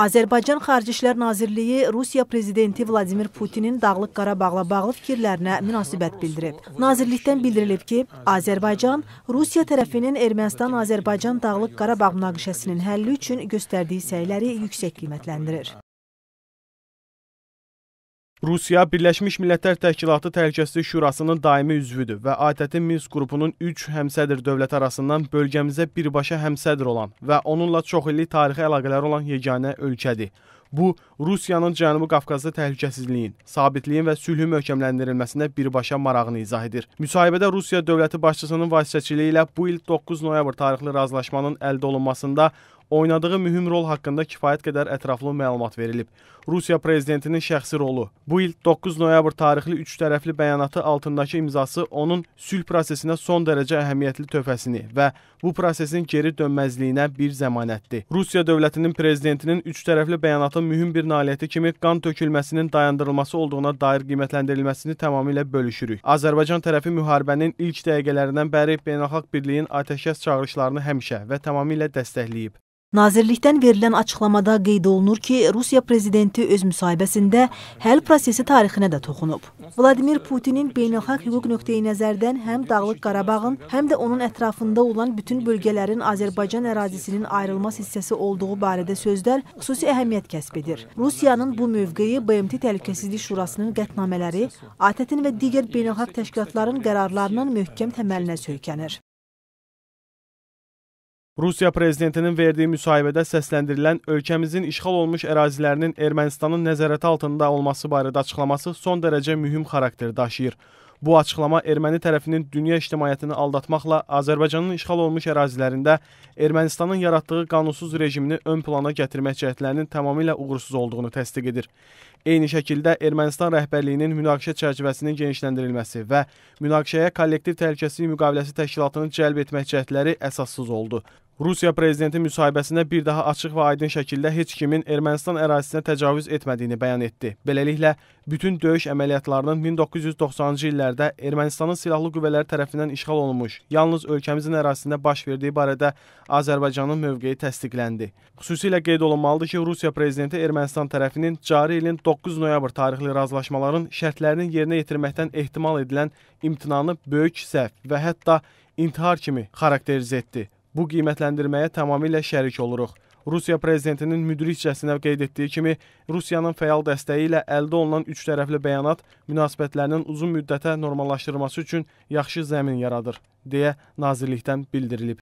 Azərbaycan Xarici İşlər Nazirliyi Rusiya prezidenti Vladimir Putinin Dağlıq Qarabağla bağlı fikirlərinə münasibət bildirib. Nazirlikdən bildirilib ki, Azərbaycan Rusiya tərəfinin Ermənistan-Azərbaycan Dağlıq Qarabağ münaqişəsinin həlli üçün göstərdiyi səyləri yüksək qiymətləndirir. Rusiya Birləşmiş Millətlər Təşkilatı Təhlükəsizlik Şurasının daimi üzvüdür və ATƏT-in Minsk qrupunun 3 həmsədr dövlət arasından bölgəmizə birbaşa həmsədr olan və onunla çoxillik tarixi əlaqələri olan yeganə ölkədir. Bu, Rusiyanın Cənubi Qafqazda təhlükəsizliyin, sabitliyin və sülhün möhkəmləndirilməsinə birbaşa marağını izah edir. Müsahibədə Rusiya dövləti başçısının vasitəçiliyi ilə bu il 9 noyabr tarixli razılaşmanın əldə olunmasında oynadığı mühüm rol haqqında kifayət qədər ətraflı məlumat verilib. Rusiya prezidentinin şəxsi rolu. Bu il 9 noyabr tarixli üç tərəfli bəyanatı altındakı imzası onun sülh prosesinə son dərəcə əhəmiyyətli töhfəsini və bu prosesin geri dönməzliyinə bir zəmanətdir. Rusiya dövlətinin prezidentinin üç tərəfli bəyanatın mühüm bir nailiyyəti kimi qan tökülməsinin dayandırılması olduğuna dair qiymətləndirilməsini tamamilə bölüşürük. Azərbaycan tərəfi müharibənin ilk dəqiqələrindən bəri beynəlxalq birliyin atəşkəs çağırışlarını həmişə və tamamilə dəstəkləyib. Nazirlikdən verilən açıqlamada qeyd olunur ki, Rusiya prezidenti öz müsahibəsində həll prosesi tarixinə də toxunub. Vladimir Putinin beynəlxalq hüquq nöqteyi nəzərdən həm Dağlıq Qarabağın, həm də onun ətrafında olan bütün bölgələrin Azərbaycan ərazisinin ayrılmaz hissəsi olduğu barədə sözlər xüsusi əhəmiyyət kəsb edir. Rusiyanın bu mövqeyi BMT Təhlükəsizlik Şurasının qətnamələri, ATƏT-in və digər beynəlxalq təşkilatların qərarlarının möhkəm təməlinə söykənir. Rusiya prezidentinin verdiyi müsahibədə səsləndirilən ölkəmizin işğal olmuş ərazilərinin Ermənistanın nəzarəti altında olması barədə açıqlaması son dərəcə mühüm xarakter daşıyır. Bu açıqlama erməni tərəfinin dünya ictimaiyyətini aldatmaqla Azərbaycanın işğal olmuş ərazilərində Ermənistanın yaratdığı qanunsuz rejimini ön plana gətirmək cəhdlərinin tamamilə uğursuz olduğunu təsdiq edir. Eyni şəkildə Ermənistan rəhbərliyinin münaqişə çərçivəsinin genişləndirilməsi və münaqişəyə kollektiv təhlükəsizlik müqaviləsi təşkilatını cəlb etmək cəhdləri əsassız oldu. Rusiya prezidenti müsahibəsində bir daha açıq və aydın şəkildə heç kimin Ermənistan ərazisinə təcavüz etmədiyini bəyan etdi. Beləliklə, bütün döyüş əməliyyatlarının 1990-cı illərdə Ermənistanın silahlı qüvvələri tərəfindən işğal olunmuş, yalnız ölkəmizin ərazisində baş verdiyi barədə Azərbaycanın mövqeyi təsdiqləndi. Xüsusilə qeyd olunmalıdır ki, Rusiya prezidenti Ermənistan tərəfinin cari ilin 9 9 noyabr tarixli razılaşmaların şərtlərinin yerinə yetirməkdən ehtimal edilən imtinanı böyük səhv və hətta intihar kimi xarakterizə etdi. Bu qiymətləndirməyə tamamilə şərik oluruq. Rusiya prezidentinin müdrikcəsinə qeyd etdiyi kimi, Rusiyanın fəal dəstəyi ilə əldə olunan üç tərəfli bəyanat münasibətlərinin uzun müddətə normallaşdırılması üçün yaxşı zəmin yaradır, deyə nazirlikdən bildirilib.